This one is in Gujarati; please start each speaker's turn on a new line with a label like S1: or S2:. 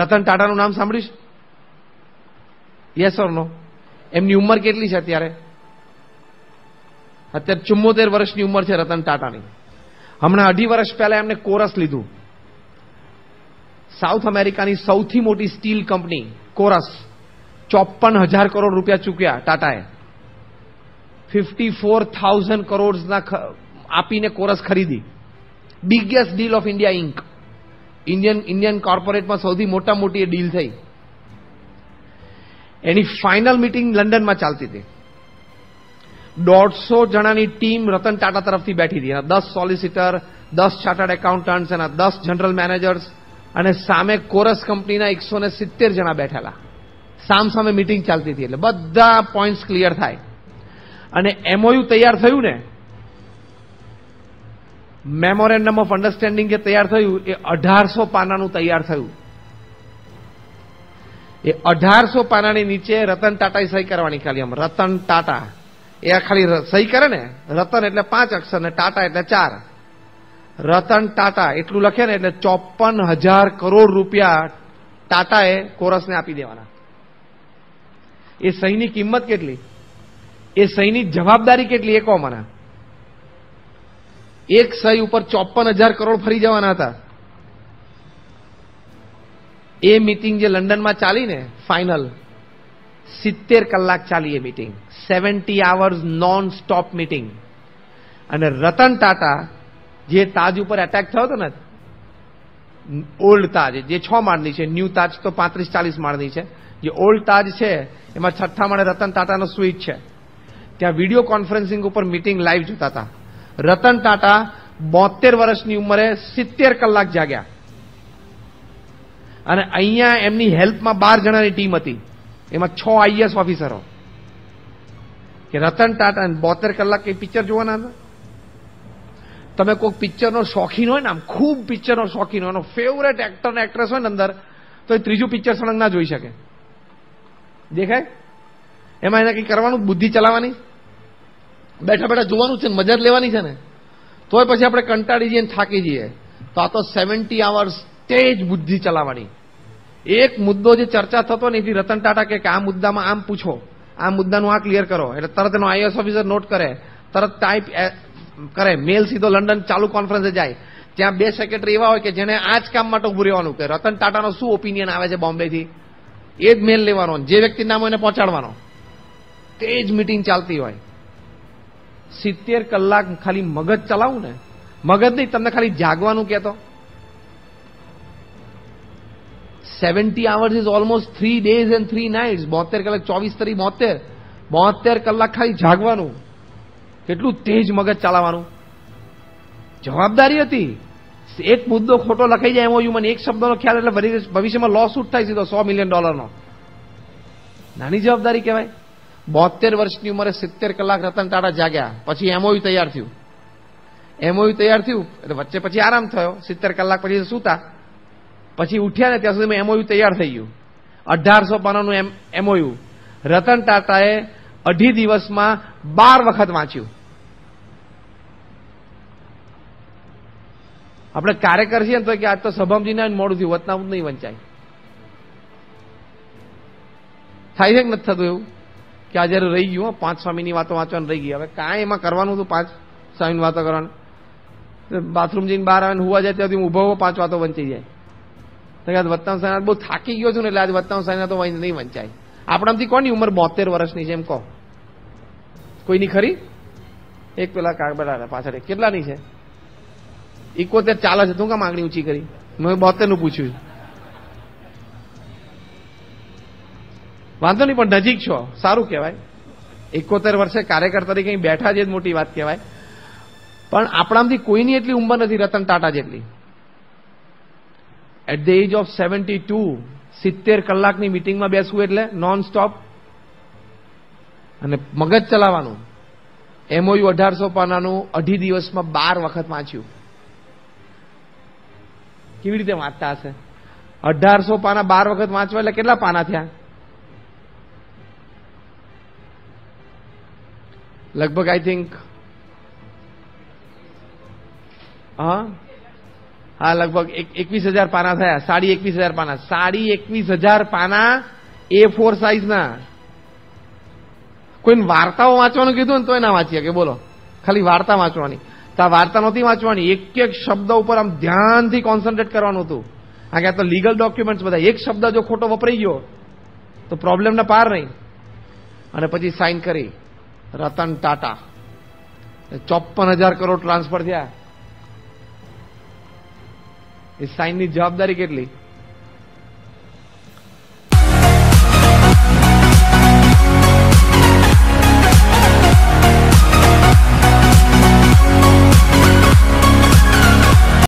S1: રતન ટાટાનું નામ સાંભળીશ યસ ઓર નો એમની ઉંમર કેટલી છે અત્યારે અત્યારે ચુમ્મોતેર વર્ષની ઉંમર છે રતન ટાટાની હમણાં અઢી વર્ષ પહેલા એમને કોરસ લીધું સાઉથ અમેરિકાની સૌથી મોટી સ્ટીલ કંપની કોરસ ચોપન હજાર કરોડ રૂપિયા ચૂક્યા ટાટાએ ફિફ્ટી ફોર થાઉઝન્ડ કરોડના આપીને કોરસ ખરીદી biggest deal of India Inc Indian Indian કોર્પોરેટમાં સૌથી મોટા મોટી એ ડીલ થઈ એની ફાઇનલ મિટિંગ લંડનમાં ચાલતી હતી દોઢસો જણાની ટીમ રતન ટાટા તરફથી બેઠી હતી એના દસ સોલિસિટર દસ ચાર્ટર્ડ એકાઉન્ટન્ટ એના દસ જનરલ મેનેજર્સ અને સામે કોરસ કંપનીના એકસો ને સિત્તેર જણા બેઠેલા સામ સામે મિટિંગ ચાલતી હતી એટલે બધા પોઈન્ટ્સ ક્લિયર થાય અને એમઓયુ તૈયાર થયું ને મેમોરેન્ડમ ઓફ અન્ડરસ્ટેન્ડિંગ જે તૈયાર થયું એ અઢારસો પાનાનું તૈયાર થયું એ અઢારસો પાનાની નીચે રતન ટાટા સહી કરવાની ખાલી આમ રતન ટાટા એ ખાલી સહી કરે ને રતન એટલે પાંચ અક્ષર ને ટાટા એટલે ચાર રતન ટાટા એટલું લખે ને એટલે ચોપન હજાર કરોડ રૂપિયા ટાટાએ કોરસને આપી દેવાના એ સહીની કિંમત કેટલી એ સહીની જવાબદારી કેટલી એ કહો મને એક સહી ઉપર ચોપન હજાર કરોડ ફરી જવાના હતા એ મિટિંગ જે લંડનમાં ચાલી ને ફાઇનલ સિત્તેર કલાક ચાલી એ meeting seventy hours non stop meeting અને રતન ટાટા જે તાજ ઉપર એટેક થયો હતો ને ઓલ્ડ તાજ જે છ માળની છે ન્યૂ તાજ તો પાંત્રીસ ચાલીસ માળની છે જે ઓલ્ડ તાજ છે એમાં છઠ્ઠા માળે રતન ટાટાનો સ્વીચ છે ત્યાં વિડીયો કોન્ફરન્સિંગ ઉપર મિટિંગ લાઈવ જોતા હતા રતન ટાટા બોતેર વર્ષની ઉંમરે સિત્તેર કલાક જાગ્યા અને અહીંયા એમની હેલ્પમાં બાર જણાની ટીમ હતી એમાં છ આઈએસ ઓફિસરો કે રતન ટાટા બોતેર કલાક કઈ પિક્ચર જોવાના હતા તમે કોઈક પિક્ચરનો શોખીન હોય ને આમ ખૂબ પિક્ચરનો શોખીન હોય એનો ફેવરેટ એક્ટર ને એક્ટ્રેસ હોય ને અંદર તો એ ત્રીજું પિક્ચર સળંગ ના જોઈ શકે દેખાય એમાં એને કંઈ કરવાનું બુદ્ધિ ચલાવવાની બેઠા બેઠા જોવાનું છે મજા લેવાની છે ને તોય પછી આપણે કંટાળી જઈએ થાકી જઈએ તો આ તો સેવન્ટી આવર્સ તેજ બુદ્ધિ ચલાવવાની એક મુદ્દો જે ચર્ચા થતો ને એથી રતન ટાટા કે આ મુદ્દામાં આમ પૂછો આ મુદ્દાનું આ ક્લિયર કરો એટલે તરત એનો આઈએસ ઓફિસર નોટ કરે તરત ટાઈપ કરે મેલ સીધો લંડન ચાલુ કોન્ફરન્સે જાય ત્યાં બે સેક્રેટરી એવા હોય કે જેને આ જ કામ માટે ઉભું રહેવાનું કે રતન ટાટાનો શું ઓપિનિયન આવે છે બોમ્બેથી એ જ મેલ લેવાનો જે વ્યક્તિ નામ એને પહોંચાડવાનો તે જ મિટિંગ ચાલતી હોય સિત્તેર કલાક ખાલી મગજ ચલાવું ને મગજ નહીં તમને ખાલી જાગવાનું કહેતો seventy hours is almost three days and three nights બોતેર કલાક ચોવીસ તરી બોતેર બોતેર કલાક ખાલી જાગવાનું કેટલું તેજ મગજ ચલાવવાનું જવાબદારી હતી એક મુદ્દો ખોટો લખાઈ જાય એવો મને એક શબ્દનો ખ્યાલ એટલે ભવિષ્યમાં લોસ ઉઠ થાય સીધો સો મિલિયન ડોલરનો નાની જવાબદારી કહેવાય બોતેર વર્ષની ઉંમરે સિત્તેર કલાક રતન ટાટા જાગ્યા પછી એમઓયુ તૈયાર થયું એમઓયુ તૈયાર થયું એટલે વચ્ચે પછી આરામ થયો સિત્તેર કલાક પછી સૂતા પછી ઉઠ્યા ને ત્યાં સુધીમાં એમઓયુ તૈયાર થઈ ગયું અઢારસો પાનાનું એમ એમઓયુ રતન ટાટાએ અઢી દિવસમાં બાર વખત વાંચ્યું આપણે કાર્યકર છીએ ને તો કે આજ તો સભામજીને મોડું થયું વતનાવું નહીં વંચાય થાય છે કે નથી થતું એવું કે આ આજે રહી ગયું પાંચ સ્વામીની વાતો વાંચવાની રહી ગઈ હવે કાંઈ એમાં કરવાનું હતું પાંચ સ્વામીની વાતો કરવાની બાથરૂમ જઈને બહાર આવે હોવા જાય ત્યાંથી ઊભો હોવો પાંચ વાતો વંચાઈ જાય તો આજ વત્તામ સાહેબ બહુ થાકી ગયો છું ને એટલે આજ વત્તામ સાહેબ તો નહીં વંચાય આપણાથી કોની ઉંમર બોતેર વર્ષની છે એમ કહો કોઈની ખરી એક પેલા કાગબેલા પાછળ કેટલાની છે ઇકોતેર ચાલે છે તું કામ માંગણી ઊંચી કરી મેં બોતેરનું પૂછ્યું વાંધો નહીં પણ નજીક છો સારું કહેવાય એકોતેર વર્ષે કાર્યકર તરીકે બેઠા જે મોટી વાત કહેવાય પણ આપણામાંથી કોઈની એટલી ઉંમર નથી રતન ટાટા જેટલી at the age of seventy two સિત્તેર કલાકની મિટિંગમાં બેસવું એટલે નોન સ્ટોપ અને મગજ ચલાવવાનું એમઓયુ અઢારસો પાનાનું અઢી દિવસમાં બાર વખત વાંચ્યું કેવી રીતે વાંચતા હશે અઢારસો પાના બાર વખત વાંચવા એટલે કેટલા પાના થયા લગભગ આઈ થિંક હા હા લગભગ એકવીસ હજાર પાના થયા સાડી એકવીસ હજાર પાના સાડી એકવીસ હજાર પાના એ ફોર સાઇઝના કોઈને વાર્તાઓ વાંચવાનું કીધું ને તો એના વાંચીએ કે બોલો ખાલી વાર્તા વાંચવાની તો આ વાર્તા નહોતી વાંચવાની એક એક શબ્દ ઉપર આમ ધ્યાનથી કોન્સન્ટ્રેટ કરવાનું હતું કારણ કે આ તો લીગલ ડોક્યુમેન્ટ્સ બધા એક શબ્દ જો ખોટો વપરાઈ ગયો તો પ્રોબ્લેમને પાર નહીં અને પછી સાઇન કરી રતન ટાટા ચોપન હજાર કરોડ ટ્રાન્સફર થયા એ સાઇનની જવાબદારી કેટલી